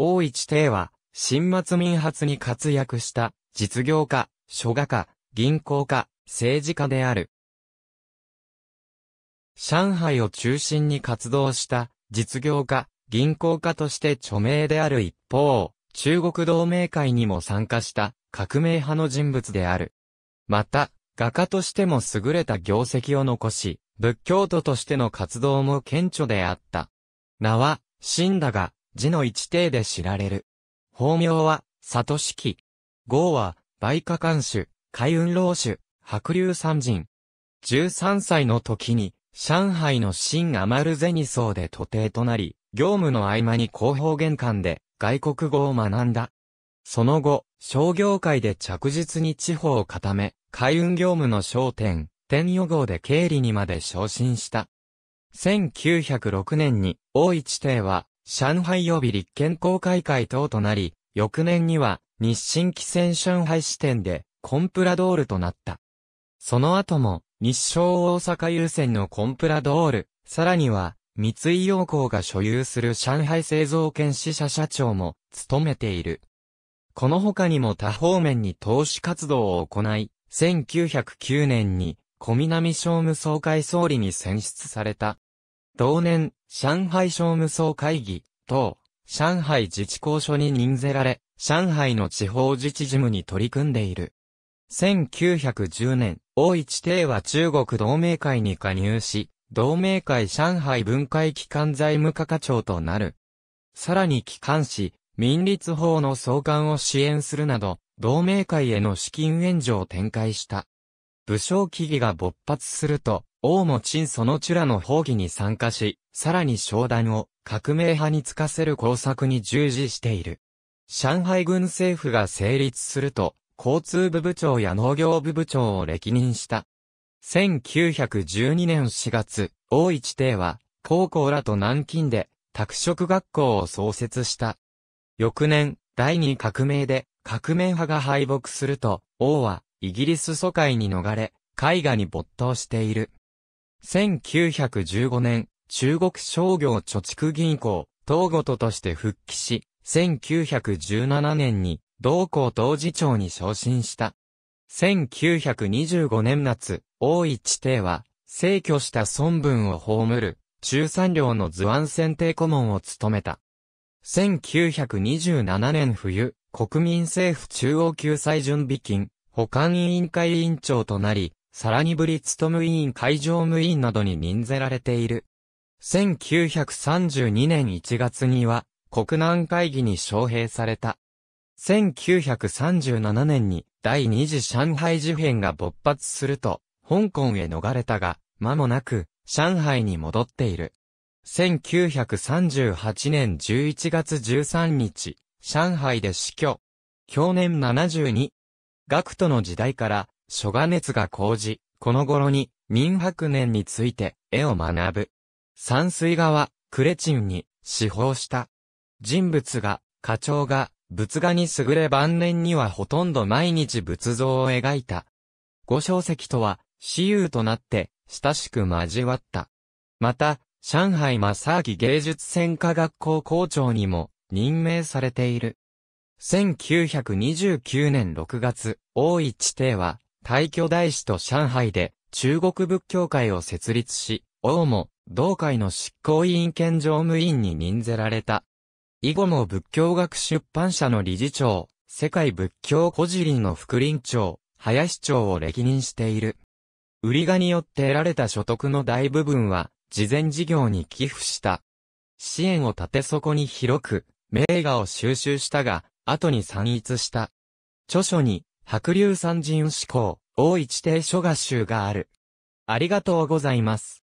大市帝は、新末民発に活躍した、実業家、書画家、銀行家、政治家である。上海を中心に活動した、実業家、銀行家として著名である一方、中国同盟会にも参加した革命派の人物である。また、画家としても優れた業績を残し、仏教徒としての活動も顕著であった。名は、死んだが、字の一定で知られる。法名は、里式。号は、梅花官主、海運老主、白龍三人。13歳の時に、上海の新アマルゼニ層で徒弟となり、業務の合間に広報玄関で外国語を学んだ。その後、商業界で着実に地方を固め、海運業務の商店、天予号で経理にまで昇進した。1906年に、大一帝は、上海予備立憲公開会等となり、翌年には日清汽船上海支店でコンプラドールとなった。その後も日商大阪優先のコンプラドール、さらには三井洋行が所有する上海製造権支社社長も務めている。この他にも多方面に投資活動を行い、1909年に小南商務総会総理に選出された。同年、上海商務総会議、等、上海自治公所に任せられ、上海の地方自治事務に取り組んでいる。1910年、大一帝は中国同盟会に加入し、同盟会上海分会機関財務課課長となる。さらに機関紙、民立法の創刊を支援するなど、同盟会への資金援助を展開した。武将起義が勃発すると、王も陳そのチュラの法義に参加し、さらに商談を革命派につかせる工作に従事している。上海軍政府が成立すると、交通部部長や農業部部長を歴任した。1912年4月、王一帝は、高校らと南京で、拓殖学校を創設した。翌年、第二革命で、革命派が敗北すると、王は、イギリス疎開に逃れ、絵画に没頭している。1915年、中国商業貯蓄銀行、東ごととして復帰し、1917年に、同校当事長に昇進した。1925年夏、大一帝は、逝居した孫文を葬る、中産領の図案選定顧問を務めた。1927年冬、国民政府中央救済準備金、保管委員会委員長となり、さらにブリツトム委員会常務委員などに任ぜられている。1932年1月には、国難会議に招聘された。1937年に第二次上海事変が勃発すると、香港へ逃れたが、間もなく、上海に戻っている。1938年11月13日、上海で死去。去年72、学徒の時代から、書画熱が高じ、この頃に、民白年について、絵を学ぶ。山水画は、クレチンに、至宝した。人物画、花鳥が、仏画に優れ晩年にはほとんど毎日仏像を描いた。五小石とは、私友となって、親しく交わった。また、上海正明芸術専科学校校長にも任命されている。1929年6月、大一帝は、大挙大使と上海で、中国仏教会を設立し、王も、同会の執行委員兼常務委員に任ぜられた。以後も仏教学出版社の理事長、世界仏教小尻の副林長、林長を歴任している。売りがによって得られた所得の大部分は、慈善事業に寄付した。支援を立て底に広く、名画を収集したが、後に散逸した。著書に、白龍三人志向、大一定書画集がある。ありがとうございます。